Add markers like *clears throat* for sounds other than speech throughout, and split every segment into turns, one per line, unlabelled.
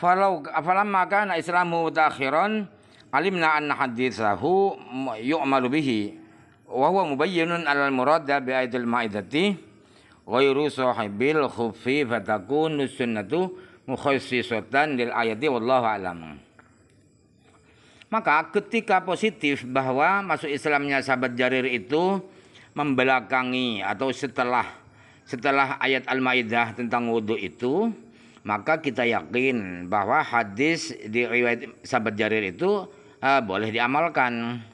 falau falamma kana islamu mutakhiran alimna anna haditsahu yu'malu bihi wa huwa mubayyinun alal murada bi ayatil maidati ghairu sahibil khuffi fatakunu sunnatu mukhassisatan lil ayati wallahu alam maka ketika positif bahwa masuk Islamnya sahabat Jarir itu membelakangi atau setelah setelah ayat Al-Maidah tentang wudhu itu maka kita yakin bahwa hadis di riwayat sahabat Jarir itu uh, boleh diamalkan.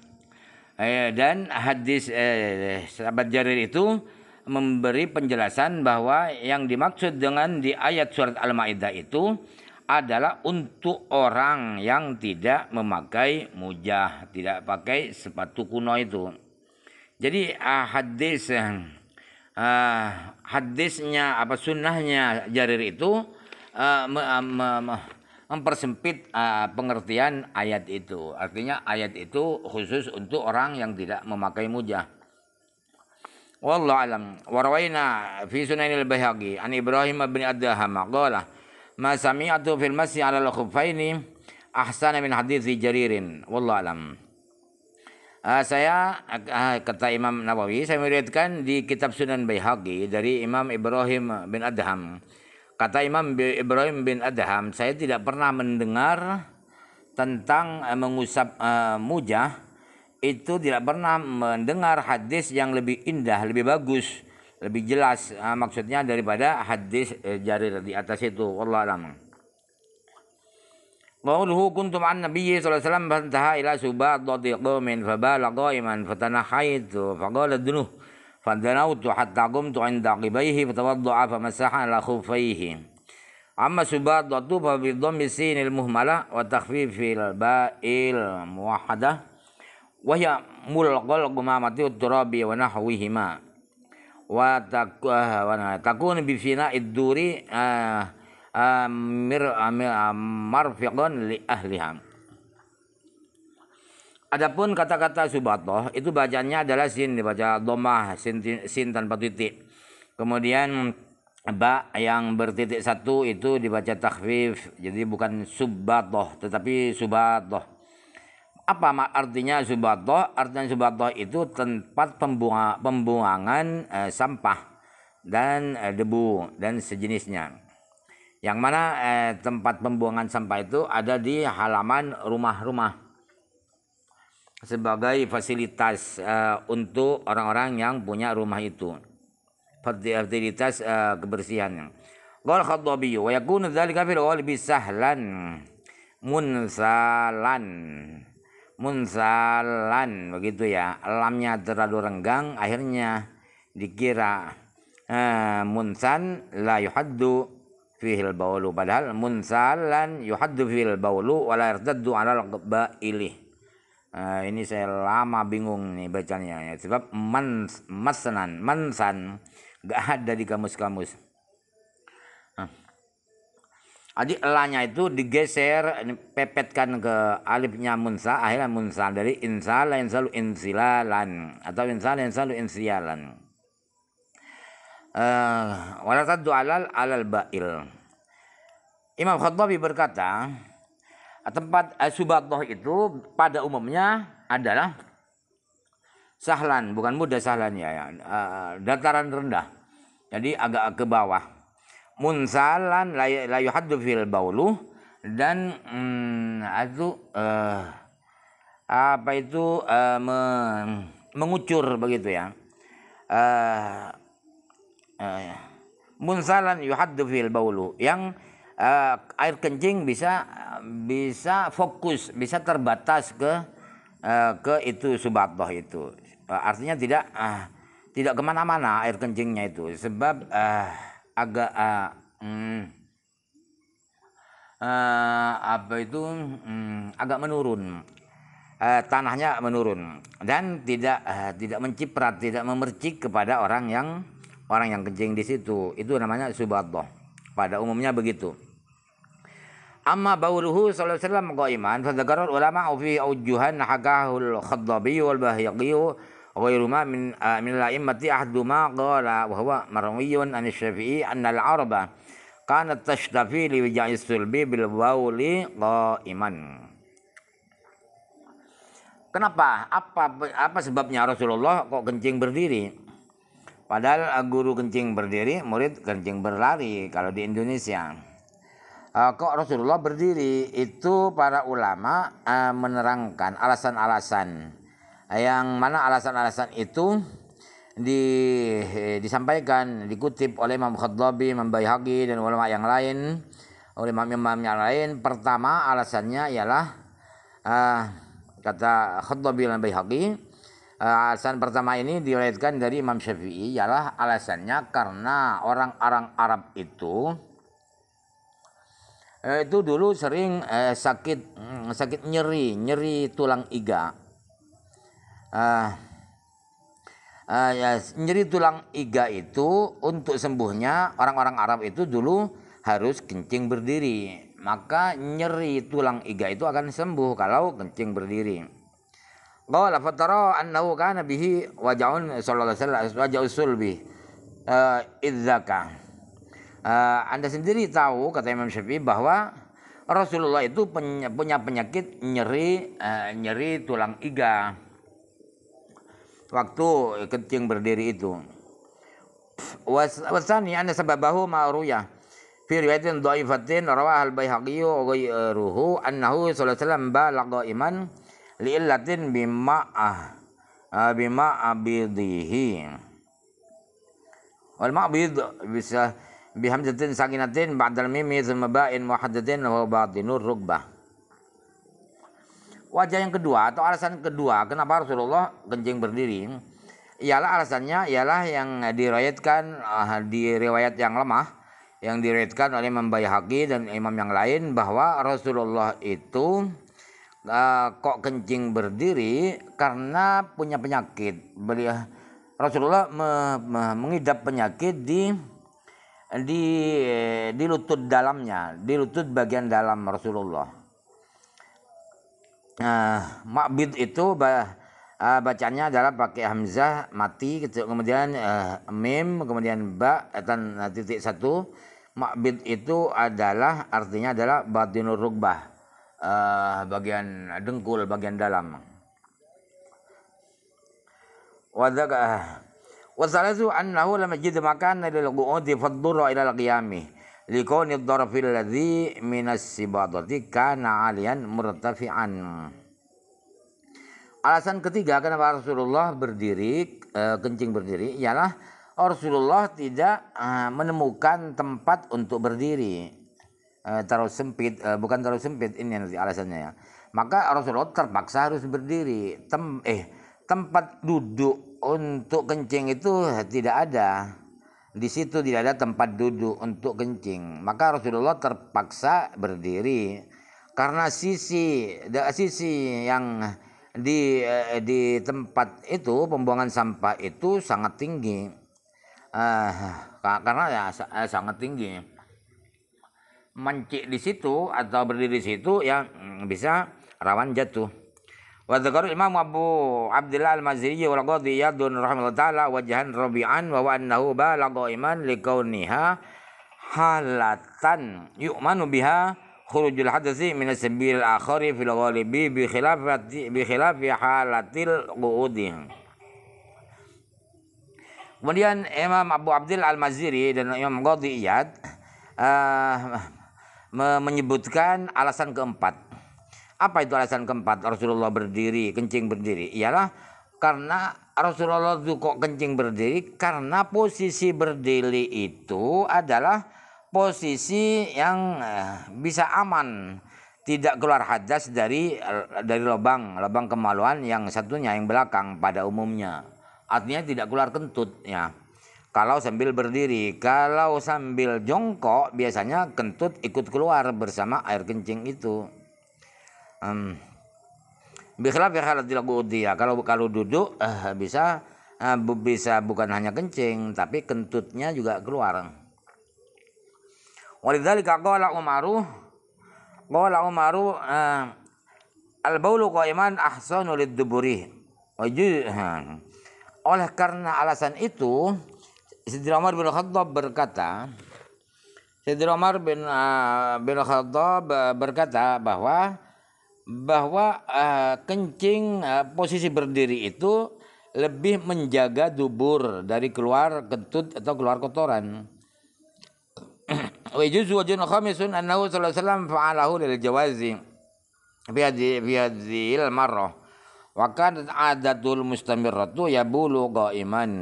Eh, dan hadis eh, sahabat Jarir itu memberi penjelasan bahwa yang dimaksud dengan di ayat surat Al-Maidah itu adalah untuk orang yang tidak memakai mujah, tidak pakai sepatu kuno itu. Jadi uh, hadis uh, hadisnya apa sunnahnya Jarir itu uh, me, uh, me, me, mempersempit uh, pengertian ayat itu. Artinya ayat itu khusus untuk orang yang tidak memakai mujah. Wallahu alam. Warwaina fi Sunanil Baihaqi an Ibrahim bin Adham qala ma sami'tu fil masjid 'ala al-khuffaini ahsana min hadits Jaririn. Wallahu alam. Uh, saya uh, kata Imam Nawawi saya meriwayatkan di kitab Sunan Baihaqi dari Imam Ibrahim bin Adham. Kata Imam Ibrahim bin Adham, saya tidak pernah mendengar tentang eh, mengusap uh, mujah itu tidak pernah mendengar hadis yang lebih indah, lebih bagus, lebih jelas uh, maksudnya daripada hadis uh, eh, jarir di atas itu. Allah alam. Qauluhu kuntum an nabiyyi sallallahu alaihi wasallam fantaha ila subat dhati qaumin fabala qaiman fatanahaitu faqala dunuh فدنوت حتى قمت عند عقبيه فتوضع فمسح على خفيه أما سباطة بضم السين المهملة وتخفيف الباء الموحدة وهي ملقى القمامة والتراب ونحوهما وتكون بفناء الدور آه، آه، آه، مرفقا لأهلها Adapun kata-kata subatoh itu bacanya adalah sin dibaca domah sin, sin tanpa titik. Kemudian ba yang bertitik satu itu dibaca takhfif jadi bukan subatoh tetapi subatoh. Apa artinya subatoh? Artinya subatoh itu tempat pembunga, pembuangan e, sampah dan e, debu dan sejenisnya. Yang mana e, tempat pembuangan sampah itu ada di halaman rumah-rumah sebagai fasilitas uh, untuk orang-orang yang punya rumah itu fasilitas uh, kebersihannya qala khattabi wa yakunu dzalika fil qalbi sahlan munsalan munsalan begitu ya Alamnya terlalu renggang akhirnya dikira uh, munsan la yuhaddu fihil baulu padahal munsalan yuhaddu fihil baulu wala la yartaddu ala ilih Uh, ini saya lama bingung nih bacanya ya. Sebab men, mesenan, mensan gak ada di kamus-kamus. Nah. Jadi elanya itu digeser, pepetkan ke alifnya munsa, akhirnya munsa dari insal, insalu insilalan atau insal, insalu insialan. Uh, eh, walatadu alal alal bail. Imam Khattabi berkata, tempat eh, subatoh itu pada umumnya adalah sahlan bukan mudah sahlan ya, ya. Eh, dataran rendah jadi agak ke bawah munsalan layu hadu fil baulu dan hmm, itu uh, apa itu uh, me, mengucur begitu ya uh, uh, munsalan yuhaddu fil baulu yang uh, air kencing bisa bisa fokus, bisa terbatas ke uh, ke itu subatoh itu. Uh, artinya tidak uh, tidak kemana-mana air kencingnya itu, sebab uh, agak uh, hmm, uh, apa itu hmm, agak menurun uh, tanahnya menurun dan tidak uh, tidak menciprat, tidak memercik kepada orang yang orang yang kencing di situ. Itu namanya subatoh. Pada umumnya begitu. Amma bauluhu sallallahu alaihi wasallam qaiman fa dzakara ulama fi aujuhan hagahul khaddabi wal bahyaqi غير ما من من الأئمة أحد ما قال syafi'i مروي al arba kanat العرب li تشتفي لوجع bil bauli qaiman Kenapa? Apa apa sebabnya Rasulullah kok kencing berdiri? Padahal guru kencing berdiri, murid kencing berlari kalau di Indonesia uh, kok Rasulullah berdiri itu para ulama uh, menerangkan alasan-alasan eh, yang mana alasan-alasan itu di, disampaikan dikutip oleh Imam Khadlabi, Imam Baihaqi dan ulama yang lain oleh imam-imam yang lain pertama alasannya ialah uh, kata Khadlabi dan Baihaqi uh, alasan pertama ini diriwayatkan dari Imam Syafi'i ialah alasannya karena orang-orang Arab itu Eh, itu dulu sering eh, sakit mm, sakit nyeri nyeri tulang iga eh, eh, ya, nyeri tulang iga itu untuk sembuhnya orang-orang Arab itu dulu harus kencing berdiri maka nyeri tulang iga itu akan sembuh kalau kencing berdiri Qala fatara annahu kana bihi waja'un sallallahu alaihi wasallam waja'us sulbi eh, idzaka uh, Anda sendiri tahu kata Imam Syafi'i bahwa Rasulullah itu punya penyakit nyeri uh, nyeri tulang iga waktu kencing berdiri itu. Wasani anna sababahu ma'ruyah fi riwayatin dhaifatin rawah al-Baihaqi wa ghayruhu annahu sallallahu alaihi wasallam balagha iman li illatin bima'ah eh, bima wal ma'bid bisa bihamzatin sakinatin ba'dal mimi thumma ba'in muhaddatin wa batinur rukbah. Wajah yang kedua atau alasan kedua kenapa Rasulullah kencing berdiri ialah alasannya ialah yang diriwayatkan eh, di riwayat yang lemah yang diriwayatkan oleh Imam Baihaqi dan imam yang lain bahwa Rasulullah itu uh, kok kencing berdiri karena punya penyakit. Beliau Rasulullah me, me, mengidap penyakit di di di lutut dalamnya, di lutut bagian dalam Rasulullah. Nah, makbid itu bah, bacanya adalah pakai hamzah mati gitu. kemudian uh, mim kemudian ba dan ah, titik satu makbid itu adalah artinya adalah batinur rugbah uh, bagian dengkul bagian dalam wadaka wasalasu annahu lam yajid makan lil لم يجد ila al فاضطر likun ad لكون الضرب min as-sibadati kana عاليا murtafi'an Alasan ketiga kenapa Rasulullah berdiri e, kencing berdiri ialah Rasulullah tidak e, menemukan tempat untuk berdiri e, terlalu sempit bukan terlalu sempit ini nanti alasannya ya maka Rasulullah terpaksa harus berdiri Tem, eh tempat duduk untuk kencing itu tidak ada. Di situ tidak ada tempat duduk untuk kencing. Maka Rasulullah terpaksa berdiri karena sisi sisi yang di eh, di tempat itu pembuangan sampah itu sangat tinggi. Uh, karena ya eh, sangat tinggi. Mencik di situ atau berdiri di situ yang mm, bisa rawan jatuh. Wa dzakara Imam Abu Abdullah Al-Maziri wa radhi Yadun rahimahullah taala jahan rabi'an wa annahu balagha iman kauniha halatan yu'manu biha khurujul hadzi min as-sabil akhari fil ghalibi bi khilafati bi khilafi halatil qu'udi. Kemudian Imam Abu Abdul Al-Maziri dan Imam Qadhi Iyad uh, menyebutkan alasan keempat apa itu alasan keempat Rasulullah berdiri, kencing berdiri? Ialah karena Rasulullah itu kok kencing berdiri karena posisi berdiri itu adalah posisi yang eh, bisa aman tidak keluar hadas dari eh, dari lubang lubang kemaluan yang satunya yang belakang pada umumnya artinya tidak keluar kentut ya kalau sambil berdiri kalau sambil jongkok biasanya kentut ikut keluar bersama air kencing itu bikhlaf ya kalau tidak dia ya. kalau kalau duduk uh, bisa uh, bisa bukan hanya kencing tapi kentutnya juga keluar walidzalika qala umaru qala umaru eh, al baulu qaiman ahsanu lidduburi oleh karena alasan itu Sidra Umar bin Khattab berkata Sidra Umar bin, uh, bin Khattab berkata bahwa bahwa uh, kencing uh, posisi berdiri itu lebih menjaga dubur dari keluar kentut atau keluar kotoran. *clears throat* Wa wa jun khamisun annahu sallallahu alaihi wasallam fa'alahu lil jawazi fi hadhi fi hadhi al marrah wa kanat adatul mustamirratu yabulu qaiman.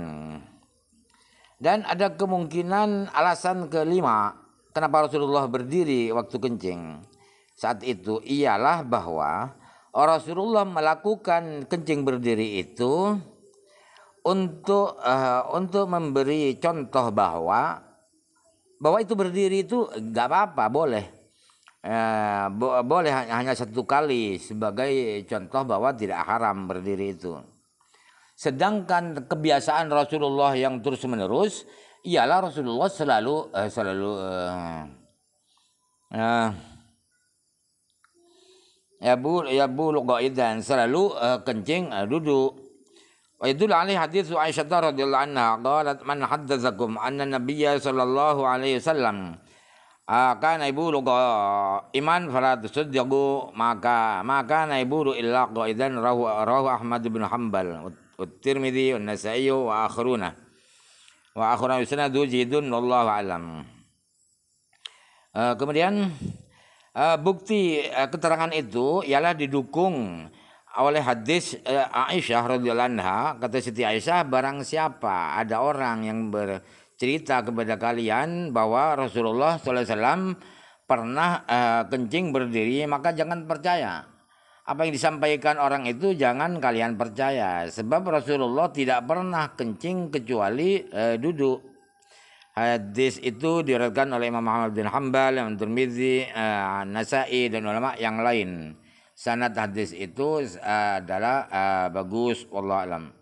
Dan ada kemungkinan alasan kelima kenapa Rasulullah berdiri waktu kencing saat itu ialah bahwa Rasulullah melakukan kencing berdiri itu untuk uh, untuk memberi contoh bahwa bahwa itu berdiri itu nggak apa-apa boleh uh, bo boleh hanya satu kali sebagai contoh bahwa tidak haram berdiri itu sedangkan kebiasaan Rasulullah yang terus menerus ialah Rasulullah selalu uh, selalu uh, uh, ya bu ya bu dan selalu uh, kencing uh, duduk wa yadullu alaihi hadis Aisyah radhiyallahu anha qalat man haddatsakum anna nabiyya sallallahu alaihi wasallam akan ibu lugo iman farad sudjagu maka maka ibu illa idan rahu rahu Ahmad bin Hanbal wa Tirmidzi wa akhruna wa akhruna wa akhiruna sanadu jidun wallahu alam uh, kemudian Uh, bukti uh, keterangan itu ialah didukung oleh hadis uh, Aisyah radhiyallahu anha kata Siti Aisyah barang siapa ada orang yang bercerita kepada kalian bahwa Rasulullah sallallahu alaihi wasallam pernah uh, kencing berdiri maka jangan percaya apa yang disampaikan orang itu jangan kalian percaya sebab Rasulullah tidak pernah kencing kecuali uh, duduk Hadis itu diriwayatkan oleh Imam Ahmad bin Hambal, Imam Tirmizi, uh, eh, Nasa'i dan ulama yang lain. Sanad hadis itu uh, adalah uh, bagus wallahu alam.